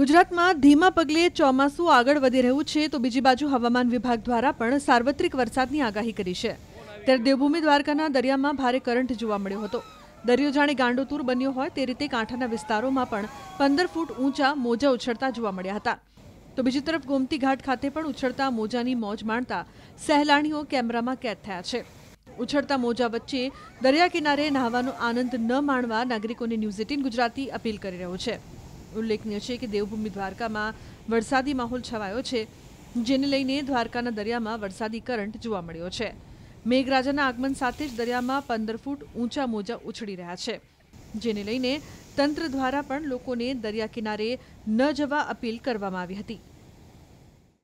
ગુજરાતમાં ધીમા પગલે ચોમાસું આગળ વધી રહ્યું છે તો બીજી બાજુ હવામાન વિભાગ દ્વારા પણ સાર્વત્રિક વરસાદની આગાહી કરી છે ત્યારે દેવભૂમિ દ્વારકાના દરિયામાં ભારે કરંટ જોવા મળ્યો હતો દરિયો જાણે ગાંડોતૂર બન્યો હોય તે રીતે કાંઠાના વિસ્તારોમાં પણ પંદર ફૂટ ઊંચા મોજા ઉછળતા જોવા મળ્યા હતા તો બીજી તરફ ગોમતી ઘાટ ખાતે પણ ઉછળતા મોજાની મોજ માણતા સહેલાણીઓ કેમેરામાં કેદ થયા છે ઉછળતા મોજા વચ્ચે દરિયા કિનારે નહાવાનો આનંદ ન માણવા નાગરિકોને ન્યૂઝ એટીન ગુજરાતી અપીલ કરી રહ્યો છે ઉલ્લેખનીય છે કે દેવભૂમિ દ્વારકામાં વરસાદી માહોલ છવાયો છે જેને લઈને દ્વારકાના દરિયામાં વરસાદી કરંટ જોવા મળ્યો છે મેઘરાજાના આગમન સાથે જ દરિયામાં પંદર ફૂટ ઊંચા મોજા ઉછળી રહ્યા છે જેને લઈને તંત્ર દ્વારા પણ લોકોને દરિયા કિનારે ન જવા અપીલ કરવામાં આવી હતી